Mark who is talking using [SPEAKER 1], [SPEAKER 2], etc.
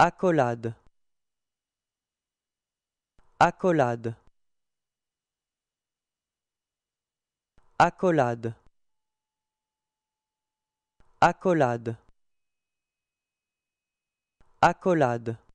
[SPEAKER 1] accolade accolade accolade accolade accolade